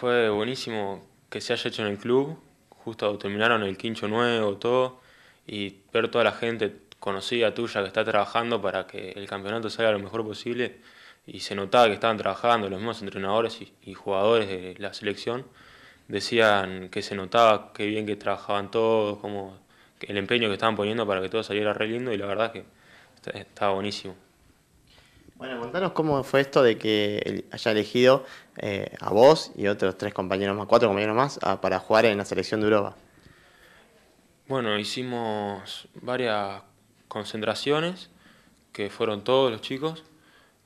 fue buenísimo que se haya hecho en el club, justo terminaron el quincho nuevo, todo, y ver toda la gente conocida tuya que está trabajando para que el campeonato salga lo mejor posible, y se notaba que estaban trabajando los mismos entrenadores y, jugadores de la selección, decían que se notaba qué bien que trabajaban todos, como el empeño que estaban poniendo para que todo saliera re lindo, y la verdad que estaba buenísimo. Bueno, contanos cómo fue esto de que haya elegido eh, a vos y otros tres compañeros más, cuatro compañeros más, para jugar en la selección de Europa. Bueno, hicimos varias concentraciones que fueron todos los chicos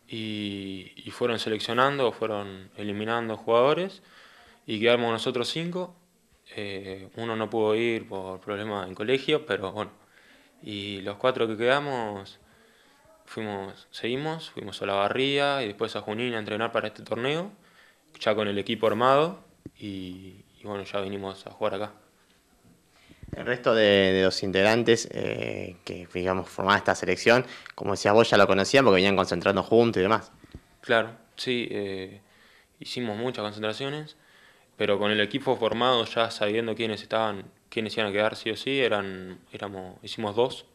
y, fueron seleccionando, fueron eliminando jugadores y quedamos nosotros cinco. Eh, uno no pudo ir por problemas en colegio, pero bueno. Y los cuatro que quedamos fuimos, seguimos, fuimos a la barría y después a Junín a entrenar para este torneo, ya con el equipo armado y, bueno, ya vinimos a jugar acá. El resto de, los integrantes eh, que, digamos, formaban esta selección, como decías vos, ya lo conocían porque venían concentrando juntos y demás. Claro, sí, eh, hicimos muchas concentraciones, pero con el equipo formado, ya sabiendo quiénes estaban, quiénes iban a quedar sí o sí, eran, éramos, hicimos dos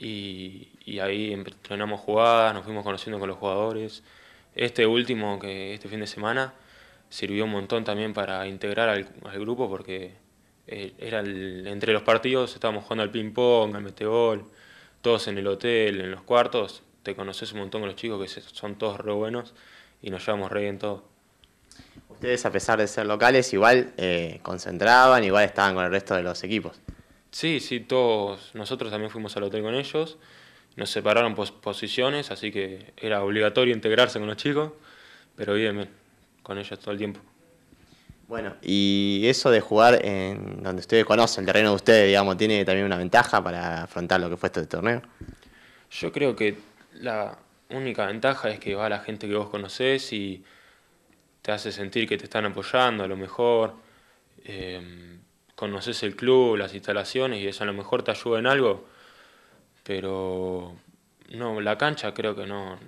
y, ahí entrenamos jugadas, nos fuimos conociendo con los jugadores. Este último, que este fin de semana, sirvió un montón también para integrar al, grupo porque eh, era entre los partidos estábamos jugando al ping-pong, al metebol, todos en el hotel, en los cuartos. Te conoces un montón con los chicos que son todos re buenos y nos llevamos re bien todo. Ustedes, a pesar de ser locales, igual eh, concentraban, igual estaban con el resto de los equipos. Sí, sí, todos nosotros también fuimos al hotel con ellos. Nos separaron posiciones, así que era obligatorio integrarse con los chicos, pero bien, con ellos todo el tiempo. Bueno, y eso de jugar en donde ustedes conocen, el terreno de ustedes, digamos, ¿tiene también una ventaja para afrontar lo que fue este torneo? Yo creo que la única ventaja es que va la gente que vos conocés y te hace sentir que te están apoyando a lo mejor. Em, conoces el club, las instalaciones y eso a lo mejor te ayuda en algo, pero no, la cancha creo que no,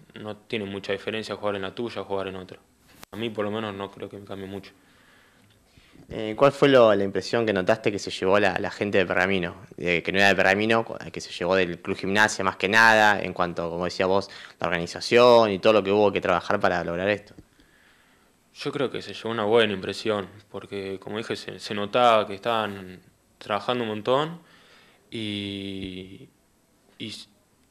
tiene mucha diferencia jugar en la tuya o jugar en otro. A mí por lo menos no creo que me cambie mucho. Eh, ¿Cuál fue la impresión que notaste que se llevó la, gente de Perramino, que no era de Perramino, eh, que se llevó del Club Gimnasia más que nada, en cuanto, como decía vos, la organización y todo lo que hubo que trabajar para lograr esto. Yo creo que se llevó una buena impresión, porque como dije, se, notaba que estaban trabajando un montón y,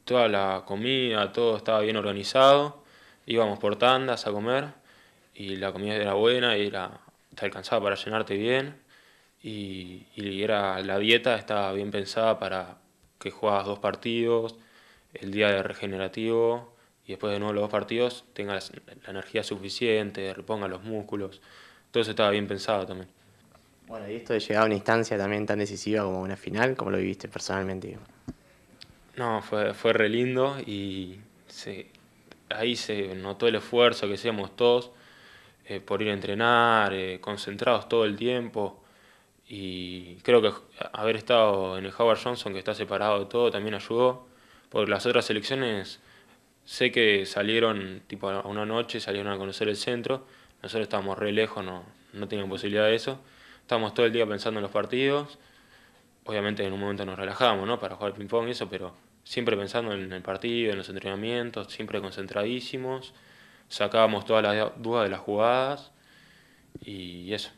toda la comida, todo estaba bien organizado, íbamos por tandas a comer y la comida era buena y era, te alcanzaba para llenarte bien y, era, la dieta estaba bien pensada para que jugabas dos partidos, el día de regenerativo y después de nuevo los dos partidos tenga la, energía suficiente, reponga los músculos. Todo eso estaba bien pensado también. Bueno, y esto de llegar a una instancia también tan decisiva como una final, ¿cómo lo viviste personalmente? No, fue, fue re lindo y ahí se notó el esfuerzo que hacíamos todos eh, por ir a entrenar, eh, concentrados todo el tiempo. Y creo que haber estado en el Howard Johnson, que está separado de todo, también ayudó, porque las otras selecciones Sé que salieron, tipo, a una noche salieron a conocer el centro. Nosotros estábamos re lejos, no, no teníamos posibilidad de eso. Estábamos todo el día pensando en los partidos. Obviamente en un momento nos relajamos, ¿no? Para jugar ping-pong y eso, pero siempre pensando en el partido, en los entrenamientos, siempre concentradísimos. Sacábamos todas las dudas de las jugadas y eso.